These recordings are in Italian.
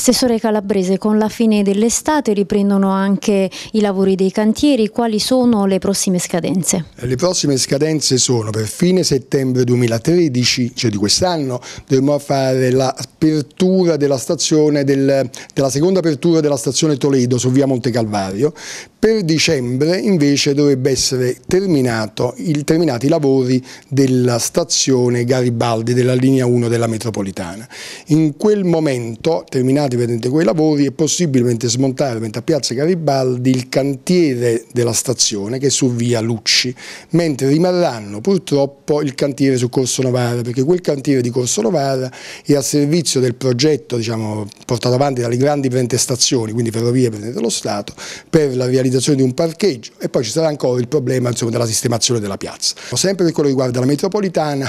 Assessore Calabrese, con la fine dell'estate riprendono anche i lavori dei cantieri, quali sono le prossime scadenze? Le prossime scadenze sono per fine settembre 2013, cioè di quest'anno, dovremo fare l'apertura della stazione, del, della seconda apertura della stazione Toledo su via Monte Calvario, per dicembre invece dovrebbe essere terminato, il, terminati i lavori della stazione Garibaldi della linea 1 della metropolitana. In quel momento, terminato impiegati pendenti quei lavori e possibilmente smontare mentre a Piazza Garibaldi il cantiere della stazione che è su via Lucci, mentre rimarranno purtroppo il cantiere su Corso Novara, perché quel cantiere di Corso Novara è a servizio del progetto diciamo, portato avanti dalle grandi stazioni, quindi ferrovie prendete dello Stato, per la realizzazione di un parcheggio e poi ci sarà ancora il problema insomma, della sistemazione della piazza. Sempre per quello che riguarda la metropolitana,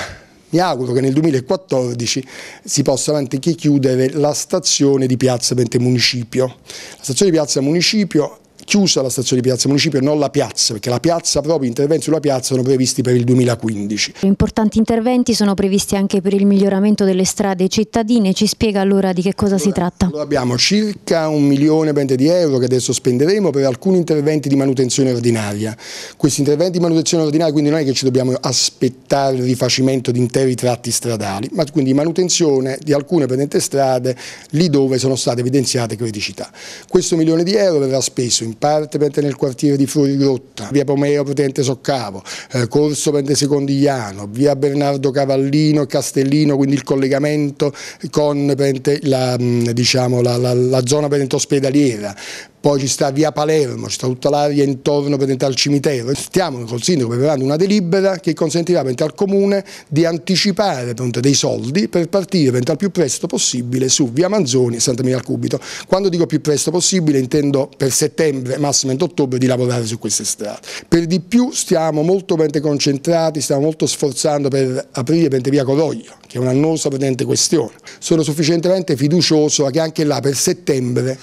mi auguro che nel 2014 si possa avanti chiudere la stazione di Piazza Municipio. La stazione di Piazza Municipio chiusa la stazione di Piazza Municipio e non la piazza, perché la piazza proprio, interventi sulla piazza sono previsti per il 2015. Importanti interventi sono previsti anche per il miglioramento delle strade cittadine, ci spiega allora di che cosa allora, si tratta? Allora abbiamo circa un milione di euro che adesso spenderemo per alcuni interventi di manutenzione ordinaria. Questi interventi di manutenzione ordinaria quindi non è che ci dobbiamo aspettare il rifacimento di interi tratti stradali, ma quindi manutenzione di alcune pendenti strade lì dove sono state evidenziate criticità. Questo milione di euro verrà speso in parte nel quartiere di Florigrotta, via Pomeo Potente Soccavo, eh, Corso Pente Secondigliano, via Bernardo Cavallino e Castellino, quindi il collegamento con la, mm, diciamo, la, la, la zona ospedaliera, poi ci sta via Palermo, ci sta tutta l'area intorno per entrare al cimitero. Stiamo col sindaco preparando una delibera che consentirà al comune di anticipare dei soldi per partire al più presto possibile su via Manzoni e Santa Maria al Cubito. Quando dico più presto possibile intendo per settembre, massimo entro ottobre di lavorare su queste strade. Per di più stiamo molto concentrati, stiamo molto sforzando per aprire via Coroglio, che è un'annosa questione. Sono sufficientemente fiducioso che anche là per settembre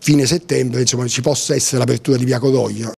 fine settembre insomma, ci possa essere l'apertura di Via Codoglia